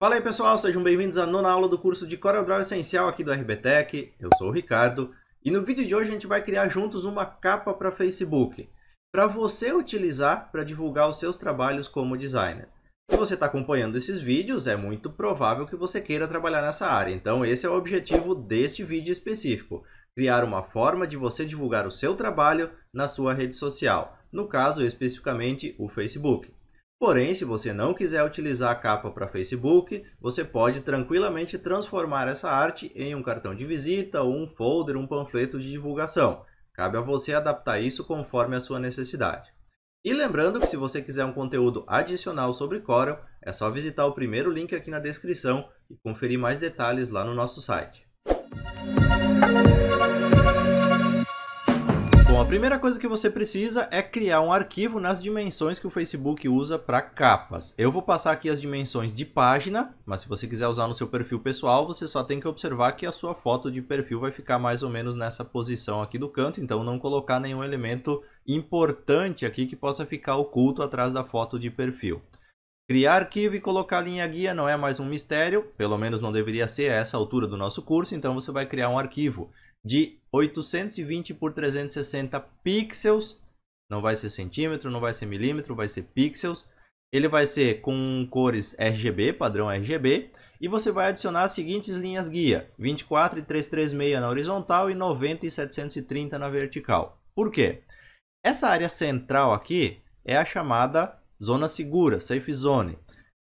Fala aí pessoal, sejam bem-vindos à nona aula do curso de CorelDRAW Essencial aqui do RBTech. Eu sou o Ricardo e no vídeo de hoje a gente vai criar juntos uma capa para Facebook para você utilizar para divulgar os seus trabalhos como designer. Se você está acompanhando esses vídeos, é muito provável que você queira trabalhar nessa área, então esse é o objetivo deste vídeo específico, criar uma forma de você divulgar o seu trabalho na sua rede social, no caso especificamente o Facebook. Porém, se você não quiser utilizar a capa para Facebook, você pode tranquilamente transformar essa arte em um cartão de visita, ou um folder, um panfleto de divulgação. Cabe a você adaptar isso conforme a sua necessidade. E lembrando que se você quiser um conteúdo adicional sobre Corel, é só visitar o primeiro link aqui na descrição e conferir mais detalhes lá no nosso site. Bom, a primeira coisa que você precisa é criar um arquivo nas dimensões que o Facebook usa para capas. Eu vou passar aqui as dimensões de página, mas se você quiser usar no seu perfil pessoal, você só tem que observar que a sua foto de perfil vai ficar mais ou menos nessa posição aqui do canto, então não colocar nenhum elemento importante aqui que possa ficar oculto atrás da foto de perfil. Criar arquivo e colocar linha guia não é mais um mistério, pelo menos não deveria ser a essa altura do nosso curso, então você vai criar um arquivo de 820 por 360 pixels. Não vai ser centímetro, não vai ser milímetro, vai ser pixels. Ele vai ser com cores RGB, padrão RGB. E você vai adicionar as seguintes linhas guia. 24 e 336 na horizontal e 90 e 730 na vertical. Por quê? Essa área central aqui é a chamada zona segura, safe zone.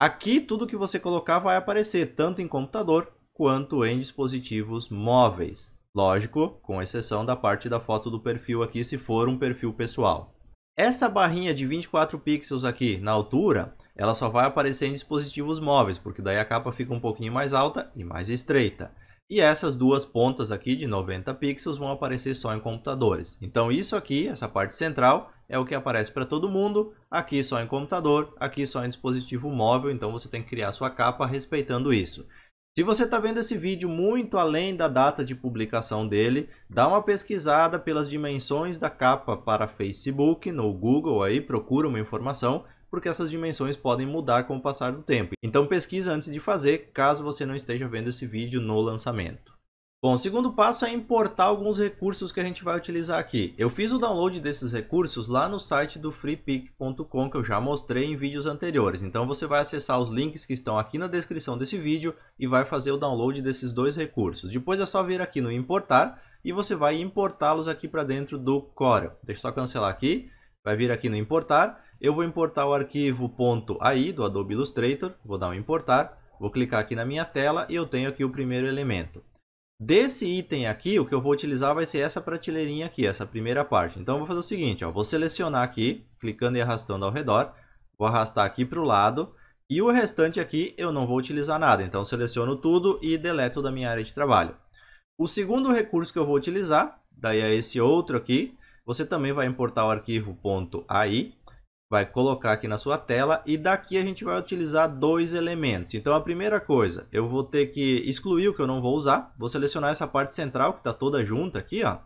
Aqui tudo que você colocar vai aparecer, tanto em computador quanto em dispositivos móveis. Lógico, com exceção da parte da foto do perfil aqui, se for um perfil pessoal. Essa barrinha de 24 pixels aqui na altura, ela só vai aparecer em dispositivos móveis, porque daí a capa fica um pouquinho mais alta e mais estreita. E essas duas pontas aqui de 90 pixels vão aparecer só em computadores. Então isso aqui, essa parte central, é o que aparece para todo mundo, aqui só em computador, aqui só em dispositivo móvel, então você tem que criar sua capa respeitando isso. Se você está vendo esse vídeo muito além da data de publicação dele, dá uma pesquisada pelas dimensões da capa para Facebook no Google aí, procura uma informação, porque essas dimensões podem mudar com o passar do tempo. Então pesquisa antes de fazer, caso você não esteja vendo esse vídeo no lançamento. Bom, o segundo passo é importar alguns recursos que a gente vai utilizar aqui. Eu fiz o download desses recursos lá no site do freepick.com que eu já mostrei em vídeos anteriores. Então você vai acessar os links que estão aqui na descrição desse vídeo e vai fazer o download desses dois recursos. Depois é só vir aqui no importar e você vai importá-los aqui para dentro do Corel. Deixa eu só cancelar aqui. Vai vir aqui no importar. Eu vou importar o arquivo .ai do Adobe Illustrator. Vou dar um importar. Vou clicar aqui na minha tela e eu tenho aqui o primeiro elemento. Desse item aqui, o que eu vou utilizar vai ser essa prateleirinha aqui, essa primeira parte. Então, eu vou fazer o seguinte, ó, vou selecionar aqui, clicando e arrastando ao redor, vou arrastar aqui para o lado, e o restante aqui eu não vou utilizar nada, então seleciono tudo e deleto da minha área de trabalho. O segundo recurso que eu vou utilizar, daí é esse outro aqui, você também vai importar o arquivo .ai, vai colocar aqui na sua tela e daqui a gente vai utilizar dois elementos. Então a primeira coisa, eu vou ter que excluir o que eu não vou usar, vou selecionar essa parte central que está toda junta aqui, ó.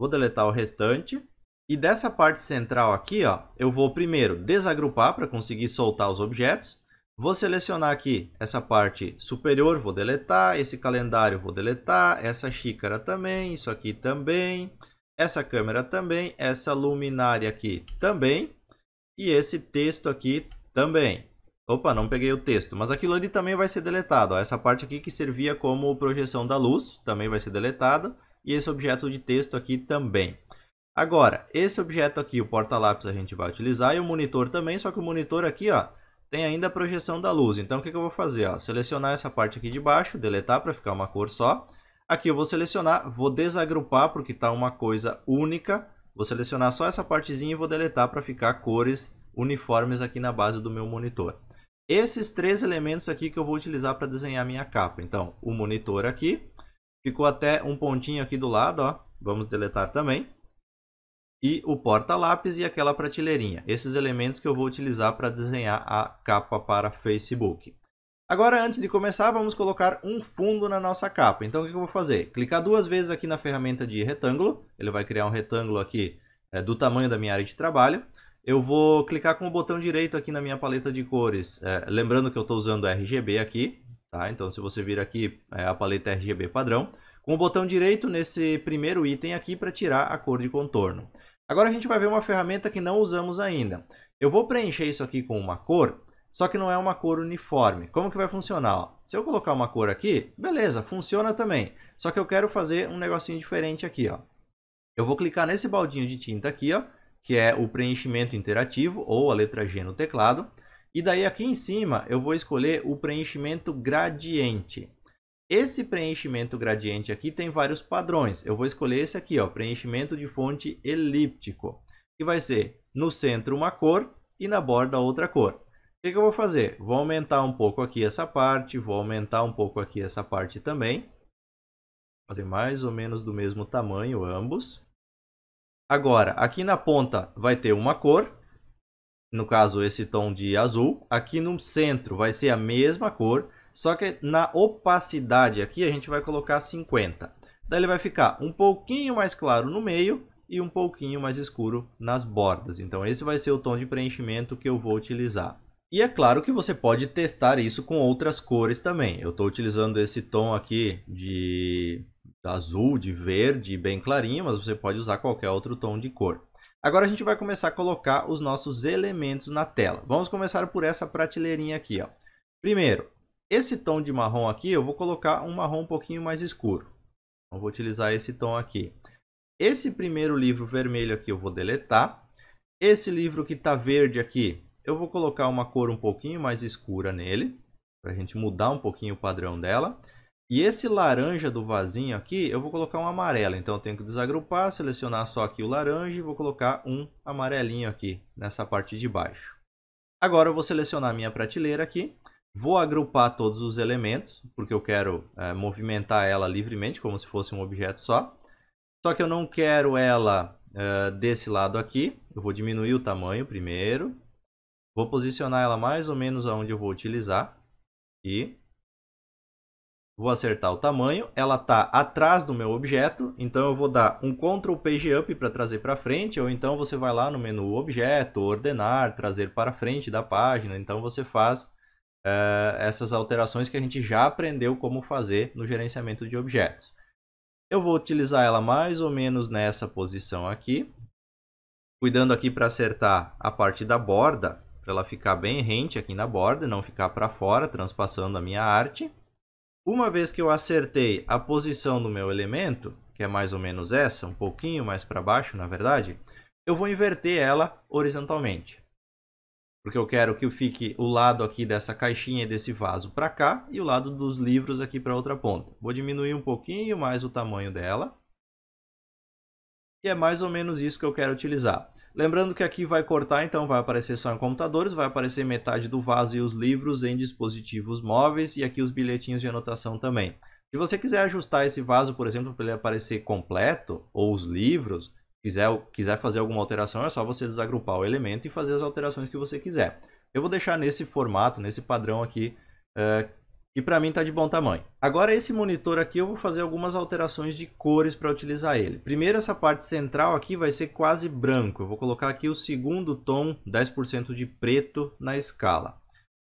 vou deletar o restante. E dessa parte central aqui, ó, eu vou primeiro desagrupar para conseguir soltar os objetos. Vou selecionar aqui essa parte superior, vou deletar, esse calendário vou deletar, essa xícara também, isso aqui também, essa câmera também, essa luminária aqui também. E esse texto aqui também. Opa, não peguei o texto, mas aquilo ali também vai ser deletado. Ó. Essa parte aqui que servia como projeção da luz também vai ser deletada. E esse objeto de texto aqui também. Agora, esse objeto aqui, o porta-lápis, a gente vai utilizar e o monitor também, só que o monitor aqui ó, tem ainda a projeção da luz. Então, o que, que eu vou fazer? Ó? Selecionar essa parte aqui de baixo, deletar para ficar uma cor só. Aqui eu vou selecionar, vou desagrupar porque está uma coisa única. Vou selecionar só essa partezinha e vou deletar para ficar cores uniformes aqui na base do meu monitor. Esses três elementos aqui que eu vou utilizar para desenhar minha capa. Então, o monitor aqui, ficou até um pontinho aqui do lado, ó. vamos deletar também. E o porta-lápis e aquela prateleirinha. Esses elementos que eu vou utilizar para desenhar a capa para Facebook. Agora, antes de começar, vamos colocar um fundo na nossa capa. Então, o que eu vou fazer? Clicar duas vezes aqui na ferramenta de retângulo. Ele vai criar um retângulo aqui é, do tamanho da minha área de trabalho eu vou clicar com o botão direito aqui na minha paleta de cores. É, lembrando que eu estou usando RGB aqui, tá? Então se você vir aqui, é a paleta RGB padrão. Com o botão direito nesse primeiro item aqui para tirar a cor de contorno. Agora a gente vai ver uma ferramenta que não usamos ainda. Eu vou preencher isso aqui com uma cor, só que não é uma cor uniforme. Como que vai funcionar? Ó? Se eu colocar uma cor aqui, beleza, funciona também. Só que eu quero fazer um negocinho diferente aqui, ó. Eu vou clicar nesse baldinho de tinta aqui, ó que é o preenchimento interativo, ou a letra G no teclado. E daí aqui em cima eu vou escolher o preenchimento gradiente. Esse preenchimento gradiente aqui tem vários padrões. Eu vou escolher esse aqui, ó, preenchimento de fonte elíptico, que vai ser no centro uma cor e na borda outra cor. O que, que eu vou fazer? Vou aumentar um pouco aqui essa parte, vou aumentar um pouco aqui essa parte também. Fazer mais ou menos do mesmo tamanho ambos. Agora, aqui na ponta vai ter uma cor, no caso esse tom de azul. Aqui no centro vai ser a mesma cor, só que na opacidade aqui a gente vai colocar 50. Daí ele vai ficar um pouquinho mais claro no meio e um pouquinho mais escuro nas bordas. Então esse vai ser o tom de preenchimento que eu vou utilizar. E é claro que você pode testar isso com outras cores também. Eu estou utilizando esse tom aqui de Tá azul, de verde, bem clarinho, mas você pode usar qualquer outro tom de cor. Agora a gente vai começar a colocar os nossos elementos na tela. Vamos começar por essa prateleirinha aqui. Ó. Primeiro, esse tom de marrom aqui, eu vou colocar um marrom um pouquinho mais escuro. Então, vou utilizar esse tom aqui. Esse primeiro livro vermelho aqui eu vou deletar. Esse livro que está verde aqui, eu vou colocar uma cor um pouquinho mais escura nele, para a gente mudar um pouquinho o padrão dela. E esse laranja do vasinho aqui, eu vou colocar um amarelo. Então, eu tenho que desagrupar, selecionar só aqui o laranja e vou colocar um amarelinho aqui nessa parte de baixo. Agora, eu vou selecionar minha prateleira aqui. Vou agrupar todos os elementos, porque eu quero é, movimentar ela livremente, como se fosse um objeto só. Só que eu não quero ela é, desse lado aqui. Eu vou diminuir o tamanho primeiro. Vou posicionar ela mais ou menos aonde eu vou utilizar. e Vou acertar o tamanho, ela está atrás do meu objeto, então eu vou dar um Ctrl Page Up para trazer para frente, ou então você vai lá no menu Objeto, Ordenar, Trazer para frente da página, então você faz uh, essas alterações que a gente já aprendeu como fazer no gerenciamento de objetos. Eu vou utilizar ela mais ou menos nessa posição aqui, cuidando aqui para acertar a parte da borda, para ela ficar bem rente aqui na borda, não ficar para fora, transpassando a minha arte. Uma vez que eu acertei a posição do meu elemento, que é mais ou menos essa, um pouquinho mais para baixo, na verdade, eu vou inverter ela horizontalmente. Porque eu quero que fique o lado aqui dessa caixinha e desse vaso para cá e o lado dos livros aqui para outra ponta. Vou diminuir um pouquinho mais o tamanho dela. E é mais ou menos isso que eu quero utilizar. Lembrando que aqui vai cortar, então vai aparecer só em computadores, vai aparecer metade do vaso e os livros em dispositivos móveis e aqui os bilhetinhos de anotação também. Se você quiser ajustar esse vaso, por exemplo, para ele aparecer completo, ou os livros, quiser, quiser fazer alguma alteração, é só você desagrupar o elemento e fazer as alterações que você quiser. Eu vou deixar nesse formato, nesse padrão aqui, uh, e para mim tá de bom tamanho. Agora esse monitor aqui eu vou fazer algumas alterações de cores para utilizar ele. Primeiro essa parte central aqui vai ser quase branco. Eu vou colocar aqui o segundo tom, 10% de preto na escala.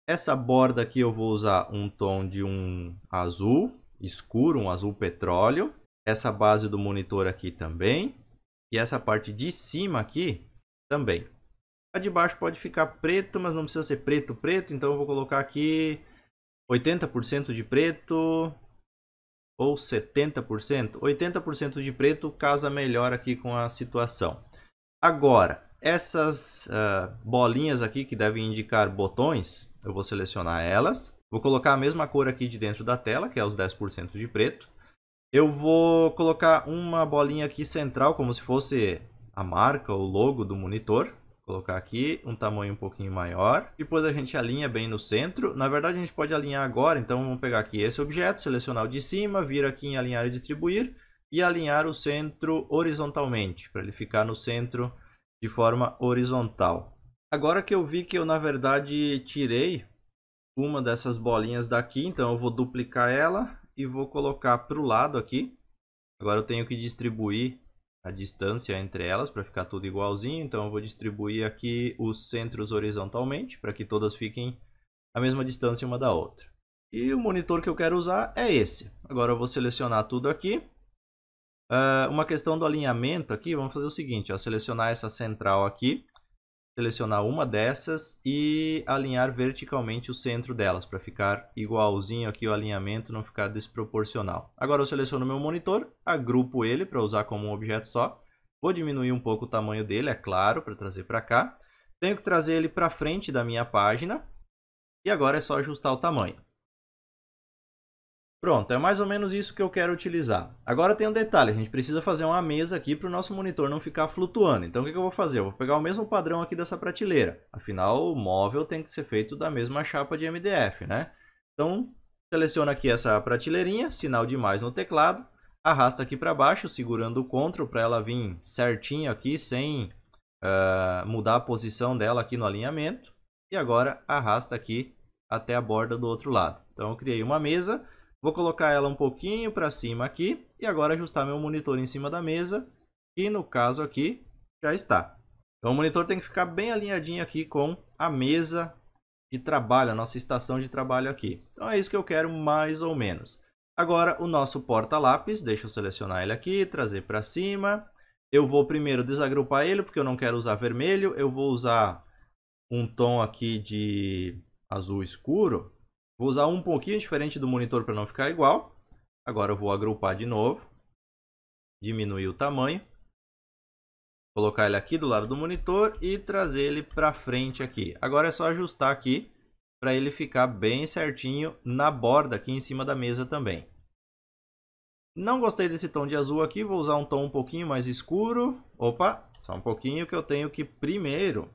Essa borda aqui eu vou usar um tom de um azul escuro, um azul petróleo. Essa base do monitor aqui também. E essa parte de cima aqui também. A de baixo pode ficar preto, mas não precisa ser preto preto, então eu vou colocar aqui 80% de preto ou 70%? 80% de preto casa melhor aqui com a situação. Agora, essas uh, bolinhas aqui que devem indicar botões, eu vou selecionar elas. Vou colocar a mesma cor aqui de dentro da tela, que é os 10% de preto. Eu vou colocar uma bolinha aqui central, como se fosse a marca, o logo do monitor colocar aqui um tamanho um pouquinho maior. Depois a gente alinha bem no centro. Na verdade, a gente pode alinhar agora, então vamos pegar aqui esse objeto, selecionar o de cima, vir aqui em alinhar e distribuir e alinhar o centro horizontalmente, para ele ficar no centro de forma horizontal. Agora que eu vi que eu, na verdade, tirei uma dessas bolinhas daqui, então eu vou duplicar ela e vou colocar para o lado aqui. Agora eu tenho que distribuir a distância entre elas para ficar tudo igualzinho. Então eu vou distribuir aqui os centros horizontalmente para que todas fiquem a mesma distância uma da outra. E o monitor que eu quero usar é esse. Agora eu vou selecionar tudo aqui. Uh, uma questão do alinhamento aqui, vamos fazer o seguinte, ó, selecionar essa central aqui selecionar uma dessas e alinhar verticalmente o centro delas para ficar igualzinho aqui o alinhamento, não ficar desproporcional. Agora eu seleciono meu monitor, agrupo ele para usar como um objeto só. Vou diminuir um pouco o tamanho dele, é claro, para trazer para cá. Tenho que trazer ele para frente da minha página. E agora é só ajustar o tamanho. Pronto, é mais ou menos isso que eu quero utilizar. Agora tem um detalhe, a gente precisa fazer uma mesa aqui para o nosso monitor não ficar flutuando. Então o que eu vou fazer? Eu vou pegar o mesmo padrão aqui dessa prateleira. Afinal, o móvel tem que ser feito da mesma chapa de MDF, né? Então, seleciona aqui essa prateleirinha, sinal de mais no teclado, arrasta aqui para baixo, segurando o CTRL para ela vir certinho aqui, sem uh, mudar a posição dela aqui no alinhamento. E agora arrasta aqui até a borda do outro lado. Então eu criei uma mesa Vou colocar ela um pouquinho para cima aqui e agora ajustar meu monitor em cima da mesa, que no caso aqui já está. Então o monitor tem que ficar bem alinhadinho aqui com a mesa de trabalho, a nossa estação de trabalho aqui. Então é isso que eu quero mais ou menos. Agora o nosso porta-lápis, deixa eu selecionar ele aqui, trazer para cima. Eu vou primeiro desagrupar ele, porque eu não quero usar vermelho. Eu vou usar um tom aqui de azul escuro, Vou usar um pouquinho diferente do monitor para não ficar igual. Agora eu vou agrupar de novo. Diminuir o tamanho. Colocar ele aqui do lado do monitor e trazer ele para frente aqui. Agora é só ajustar aqui para ele ficar bem certinho na borda aqui em cima da mesa também. Não gostei desse tom de azul aqui, vou usar um tom um pouquinho mais escuro. Opa, só um pouquinho que eu tenho que primeiro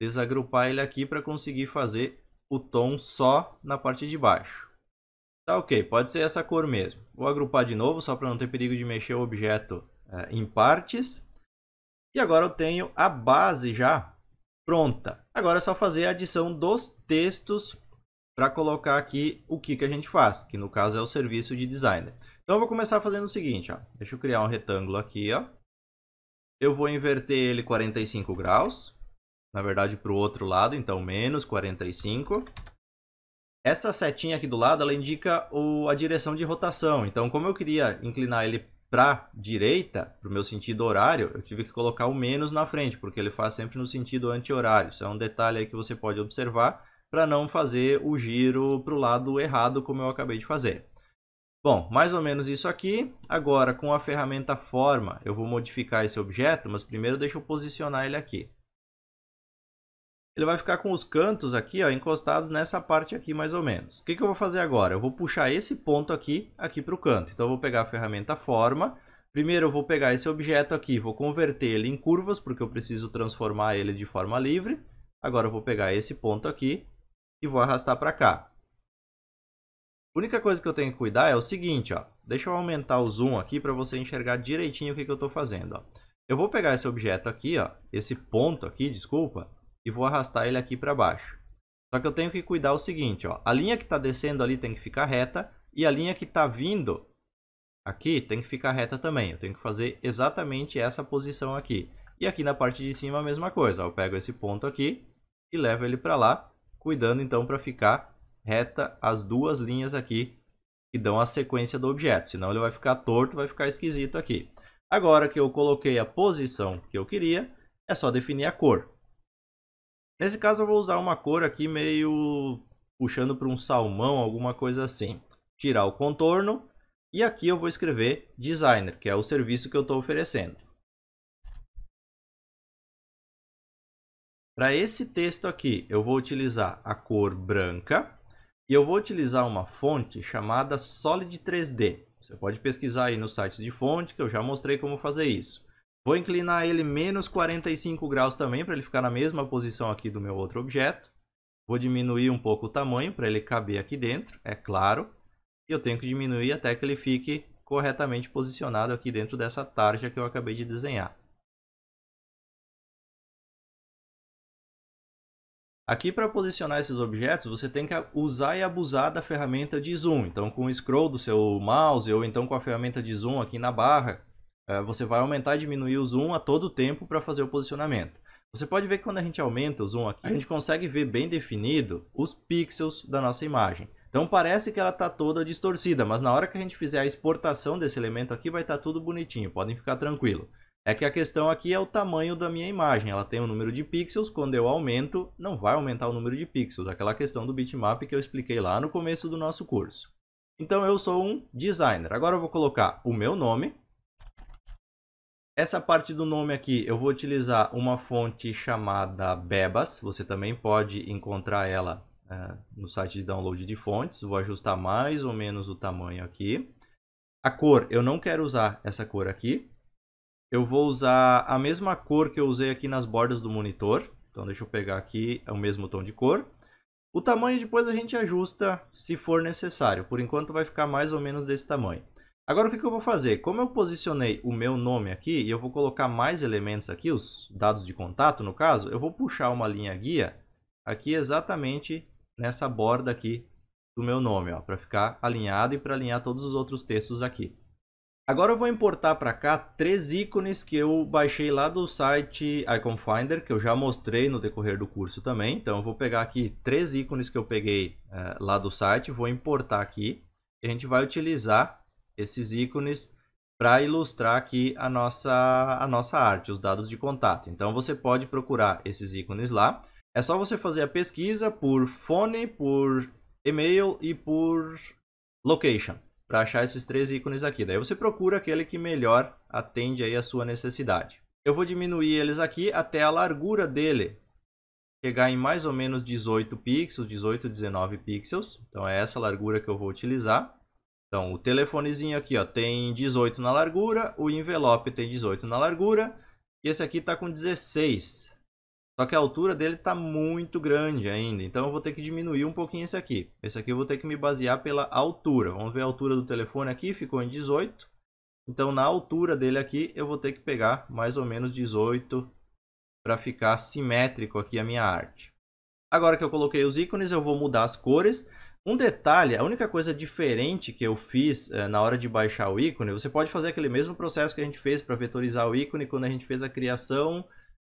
desagrupar ele aqui para conseguir fazer o tom só na parte de baixo. Tá ok, pode ser essa cor mesmo. Vou agrupar de novo, só para não ter perigo de mexer o objeto é, em partes. E agora eu tenho a base já pronta. Agora é só fazer a adição dos textos para colocar aqui o que, que a gente faz, que no caso é o serviço de designer. Então eu vou começar fazendo o seguinte, ó. deixa eu criar um retângulo aqui. Ó. Eu vou inverter ele 45 graus na verdade, para o outro lado, então menos 45. Essa setinha aqui do lado, ela indica o, a direção de rotação. Então, como eu queria inclinar ele para direita, para o meu sentido horário, eu tive que colocar o menos na frente, porque ele faz sempre no sentido anti-horário. Isso é um detalhe aí que você pode observar para não fazer o giro para o lado errado, como eu acabei de fazer. Bom, mais ou menos isso aqui. Agora, com a ferramenta forma, eu vou modificar esse objeto, mas primeiro deixa eu posicionar ele aqui ele vai ficar com os cantos aqui ó, encostados nessa parte aqui mais ou menos. O que, que eu vou fazer agora? Eu vou puxar esse ponto aqui, aqui para o canto. Então eu vou pegar a ferramenta Forma, Primeiro eu vou pegar esse objeto aqui, vou converter ele em curvas, porque eu preciso transformar ele de forma livre. Agora eu vou pegar esse ponto aqui e vou arrastar para cá. A única coisa que eu tenho que cuidar é o seguinte, ó. deixa eu aumentar o zoom aqui para você enxergar direitinho o que, que eu estou fazendo. Ó. Eu vou pegar esse objeto aqui, ó, esse ponto aqui, desculpa, e vou arrastar ele aqui para baixo. Só que eu tenho que cuidar o seguinte, ó, a linha que está descendo ali tem que ficar reta e a linha que está vindo aqui tem que ficar reta também. Eu tenho que fazer exatamente essa posição aqui. E aqui na parte de cima a mesma coisa, eu pego esse ponto aqui e levo ele para lá, cuidando então para ficar reta as duas linhas aqui que dão a sequência do objeto, senão ele vai ficar torto, vai ficar esquisito aqui. Agora que eu coloquei a posição que eu queria, é só definir a cor. Nesse caso eu vou usar uma cor aqui meio puxando para um salmão, alguma coisa assim. Tirar o contorno e aqui eu vou escrever designer, que é o serviço que eu estou oferecendo. Para esse texto aqui, eu vou utilizar a cor branca e eu vou utilizar uma fonte chamada Solid 3D. Você pode pesquisar aí no site de fonte, que eu já mostrei como fazer isso. Vou inclinar ele menos 45 graus também, para ele ficar na mesma posição aqui do meu outro objeto. Vou diminuir um pouco o tamanho, para ele caber aqui dentro, é claro. E eu tenho que diminuir até que ele fique corretamente posicionado aqui dentro dessa tarja que eu acabei de desenhar. Aqui para posicionar esses objetos, você tem que usar e abusar da ferramenta de zoom. Então com o scroll do seu mouse ou então com a ferramenta de zoom aqui na barra, é, você vai aumentar e diminuir o zoom a todo tempo para fazer o posicionamento. Você pode ver que quando a gente aumenta o zoom aqui, a gente consegue ver bem definido os pixels da nossa imagem. Então parece que ela está toda distorcida, mas na hora que a gente fizer a exportação desse elemento aqui, vai estar tá tudo bonitinho, podem ficar tranquilo. É que a questão aqui é o tamanho da minha imagem, ela tem o um número de pixels, quando eu aumento, não vai aumentar o número de pixels, aquela questão do bitmap que eu expliquei lá no começo do nosso curso. Então eu sou um designer, agora eu vou colocar o meu nome, essa parte do nome aqui, eu vou utilizar uma fonte chamada Bebas. Você também pode encontrar ela uh, no site de download de fontes. Vou ajustar mais ou menos o tamanho aqui. A cor, eu não quero usar essa cor aqui. Eu vou usar a mesma cor que eu usei aqui nas bordas do monitor. Então deixa eu pegar aqui é o mesmo tom de cor. O tamanho depois a gente ajusta se for necessário. Por enquanto vai ficar mais ou menos desse tamanho. Agora o que, que eu vou fazer? Como eu posicionei o meu nome aqui e eu vou colocar mais elementos aqui, os dados de contato no caso, eu vou puxar uma linha guia aqui exatamente nessa borda aqui do meu nome, para ficar alinhado e para alinhar todos os outros textos aqui. Agora eu vou importar para cá três ícones que eu baixei lá do site Icon Finder, que eu já mostrei no decorrer do curso também. Então eu vou pegar aqui três ícones que eu peguei eh, lá do site, vou importar aqui. E a gente vai utilizar esses ícones para ilustrar aqui a nossa, a nossa arte, os dados de contato. Então você pode procurar esses ícones lá. É só você fazer a pesquisa por fone, por e-mail e por location para achar esses três ícones aqui. Daí você procura aquele que melhor atende aí a sua necessidade. Eu vou diminuir eles aqui até a largura dele chegar em mais ou menos 18 pixels, 18, 19 pixels. Então é essa largura que eu vou utilizar. Então, o telefonezinho aqui ó, tem 18 na largura, o envelope tem 18 na largura, e esse aqui está com 16. Só que a altura dele está muito grande ainda, então eu vou ter que diminuir um pouquinho esse aqui. Esse aqui eu vou ter que me basear pela altura. Vamos ver a altura do telefone aqui, ficou em 18. Então na altura dele aqui eu vou ter que pegar mais ou menos 18 para ficar simétrico aqui a minha arte. Agora que eu coloquei os ícones eu vou mudar as cores. Um detalhe, a única coisa diferente que eu fiz é, na hora de baixar o ícone, você pode fazer aquele mesmo processo que a gente fez para vetorizar o ícone quando a gente fez a criação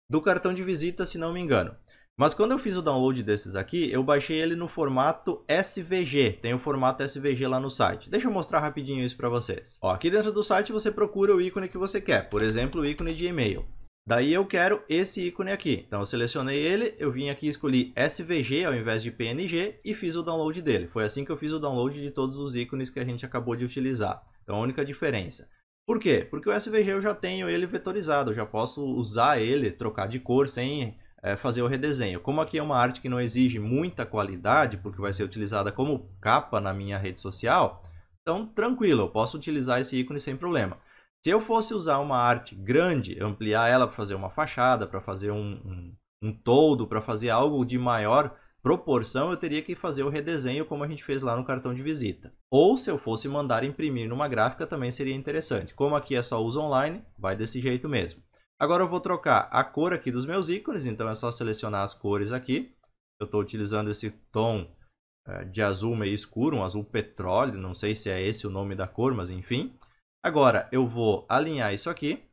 do cartão de visita, se não me engano. Mas quando eu fiz o download desses aqui, eu baixei ele no formato SVG. Tem o formato SVG lá no site. Deixa eu mostrar rapidinho isso para vocês. Ó, aqui dentro do site você procura o ícone que você quer. Por exemplo, o ícone de e-mail. Daí eu quero esse ícone aqui. Então eu selecionei ele, eu vim aqui e escolhi SVG ao invés de PNG e fiz o download dele. Foi assim que eu fiz o download de todos os ícones que a gente acabou de utilizar. Então a única diferença. Por quê? Porque o SVG eu já tenho ele vetorizado, eu já posso usar ele, trocar de cor sem é, fazer o redesenho. Como aqui é uma arte que não exige muita qualidade, porque vai ser utilizada como capa na minha rede social, então tranquilo, eu posso utilizar esse ícone sem problema. Se eu fosse usar uma arte grande, ampliar ela para fazer uma fachada, para fazer um, um, um todo, para fazer algo de maior proporção, eu teria que fazer o redesenho como a gente fez lá no cartão de visita. Ou se eu fosse mandar imprimir numa gráfica também seria interessante. Como aqui é só uso online, vai desse jeito mesmo. Agora eu vou trocar a cor aqui dos meus ícones, então é só selecionar as cores aqui. Eu estou utilizando esse tom eh, de azul meio escuro, um azul petróleo, não sei se é esse o nome da cor, mas enfim. Agora eu vou alinhar isso aqui.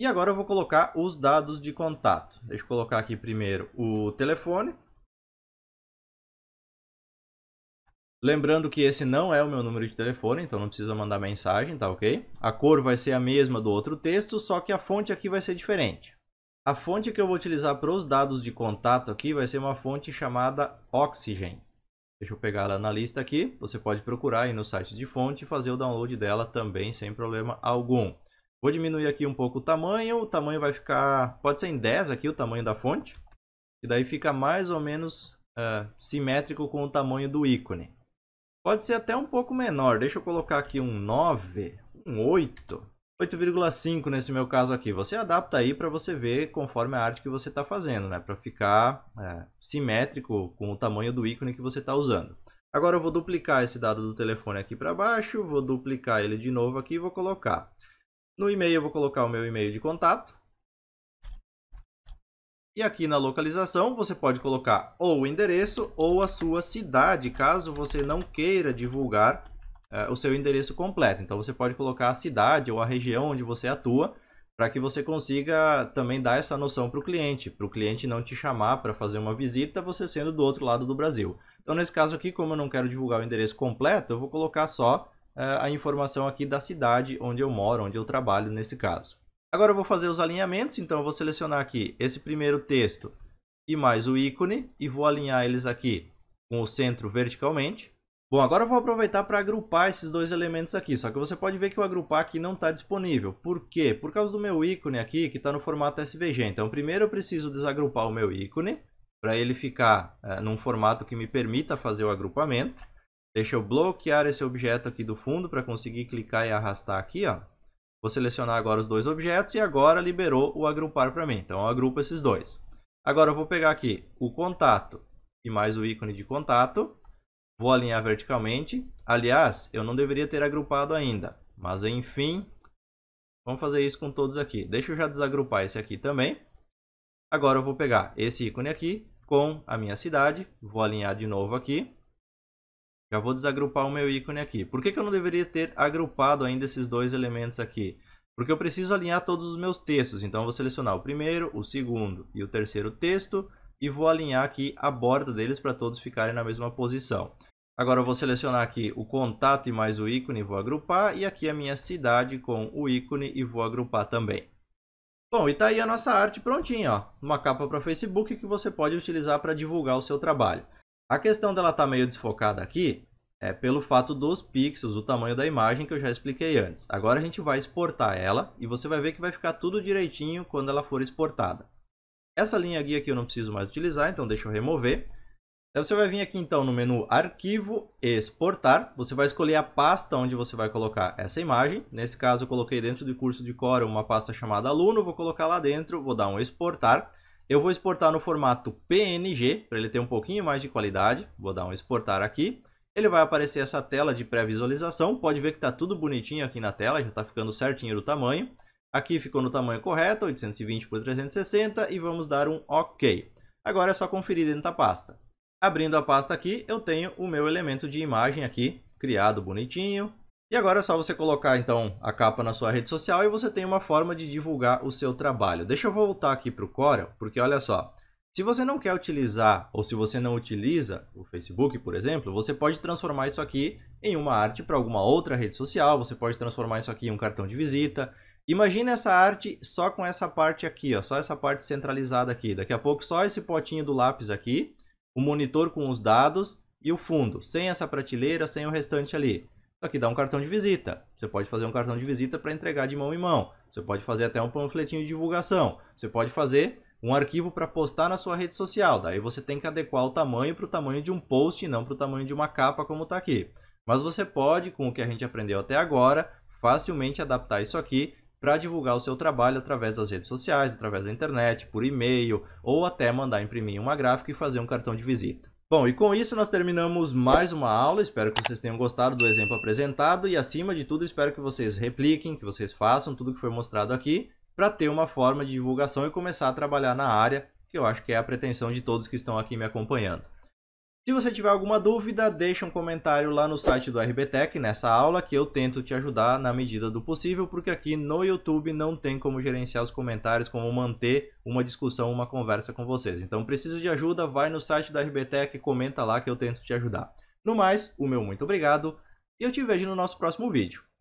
E agora eu vou colocar os dados de contato. Deixa eu colocar aqui primeiro o telefone. Lembrando que esse não é o meu número de telefone, então não precisa mandar mensagem, tá ok? A cor vai ser a mesma do outro texto, só que a fonte aqui vai ser diferente. A fonte que eu vou utilizar para os dados de contato aqui vai ser uma fonte chamada Oxygen. Deixa eu pegar ela na lista aqui. Você pode procurar aí no site de fonte e fazer o download dela também sem problema algum. Vou diminuir aqui um pouco o tamanho. O tamanho vai ficar... Pode ser em 10 aqui o tamanho da fonte. E daí fica mais ou menos uh, simétrico com o tamanho do ícone. Pode ser até um pouco menor. Deixa eu colocar aqui um 9, um 8. 8,5 nesse meu caso aqui. Você adapta aí para você ver conforme a arte que você está fazendo, né? Para ficar é, simétrico com o tamanho do ícone que você está usando. Agora eu vou duplicar esse dado do telefone aqui para baixo, vou duplicar ele de novo aqui e vou colocar. No e-mail eu vou colocar o meu e-mail de contato. E aqui na localização você pode colocar ou o endereço ou a sua cidade, caso você não queira divulgar uh, o seu endereço completo. Então você pode colocar a cidade ou a região onde você atua para que você consiga também dar essa noção para o cliente, para o cliente não te chamar para fazer uma visita, você sendo do outro lado do Brasil. Então, nesse caso aqui, como eu não quero divulgar o endereço completo, eu vou colocar só uh, a informação aqui da cidade onde eu moro, onde eu trabalho nesse caso. Agora eu vou fazer os alinhamentos, então eu vou selecionar aqui esse primeiro texto e mais o ícone e vou alinhar eles aqui com o centro verticalmente. Bom, agora eu vou aproveitar para agrupar esses dois elementos aqui, só que você pode ver que o agrupar aqui não está disponível. Por quê? Por causa do meu ícone aqui, que está no formato SVG. Então, primeiro eu preciso desagrupar o meu ícone, para ele ficar é, num formato que me permita fazer o agrupamento. Deixa eu bloquear esse objeto aqui do fundo para conseguir clicar e arrastar aqui, ó. Vou selecionar agora os dois objetos e agora liberou o agrupar para mim. Então, eu agrupo esses dois. Agora eu vou pegar aqui o contato e mais o ícone de contato Vou alinhar verticalmente. Aliás, eu não deveria ter agrupado ainda, mas enfim, vamos fazer isso com todos aqui. Deixa eu já desagrupar esse aqui também. Agora eu vou pegar esse ícone aqui com a minha cidade, vou alinhar de novo aqui. Já vou desagrupar o meu ícone aqui. Por que, que eu não deveria ter agrupado ainda esses dois elementos aqui? Porque eu preciso alinhar todos os meus textos, então eu vou selecionar o primeiro, o segundo e o terceiro texto e vou alinhar aqui a borda deles para todos ficarem na mesma posição. Agora eu vou selecionar aqui o contato e mais o ícone, vou agrupar, e aqui a minha cidade com o ícone e vou agrupar também. Bom, e tá aí a nossa arte prontinha, ó, uma capa para Facebook que você pode utilizar para divulgar o seu trabalho. A questão dela tá meio desfocada aqui é pelo fato dos pixels, o tamanho da imagem que eu já expliquei antes. Agora a gente vai exportar ela e você vai ver que vai ficar tudo direitinho quando ela for exportada. Essa linha guia aqui eu não preciso mais utilizar, então deixa eu remover. Então você vai vir aqui então no menu Arquivo Exportar, você vai escolher a pasta onde você vai colocar essa imagem. Nesse caso eu coloquei dentro do curso de Core uma pasta chamada Aluno, vou colocar lá dentro, vou dar um Exportar. Eu vou exportar no formato PNG, para ele ter um pouquinho mais de qualidade. Vou dar um Exportar aqui. Ele vai aparecer essa tela de pré-visualização, pode ver que está tudo bonitinho aqui na tela, já está ficando certinho o tamanho. Aqui ficou no tamanho correto, 820 por 360 e vamos dar um OK. Agora é só conferir dentro da pasta. Abrindo a pasta aqui, eu tenho o meu elemento de imagem aqui, criado bonitinho. E agora é só você colocar, então, a capa na sua rede social e você tem uma forma de divulgar o seu trabalho. Deixa eu voltar aqui para o Corel, porque olha só, se você não quer utilizar ou se você não utiliza o Facebook, por exemplo, você pode transformar isso aqui em uma arte para alguma outra rede social, você pode transformar isso aqui em um cartão de visita. Imagina essa arte só com essa parte aqui, ó, só essa parte centralizada aqui. Daqui a pouco só esse potinho do lápis aqui o monitor com os dados e o fundo, sem essa prateleira, sem o restante ali. Isso aqui dá um cartão de visita. Você pode fazer um cartão de visita para entregar de mão em mão. Você pode fazer até um panfletinho de divulgação. Você pode fazer um arquivo para postar na sua rede social. Daí você tem que adequar o tamanho para o tamanho de um post e não para o tamanho de uma capa como está aqui. Mas você pode, com o que a gente aprendeu até agora, facilmente adaptar isso aqui para divulgar o seu trabalho através das redes sociais, através da internet, por e-mail ou até mandar imprimir uma gráfica e fazer um cartão de visita. Bom, e com isso nós terminamos mais uma aula. Espero que vocês tenham gostado do exemplo apresentado e, acima de tudo, espero que vocês repliquem, que vocês façam tudo que foi mostrado aqui para ter uma forma de divulgação e começar a trabalhar na área, que eu acho que é a pretensão de todos que estão aqui me acompanhando. Se você tiver alguma dúvida, deixa um comentário lá no site do RBTech nessa aula que eu tento te ajudar na medida do possível, porque aqui no YouTube não tem como gerenciar os comentários, como manter uma discussão, uma conversa com vocês. Então, precisa de ajuda, vai no site do RBTech, comenta lá que eu tento te ajudar. No mais, o meu muito obrigado e eu te vejo no nosso próximo vídeo.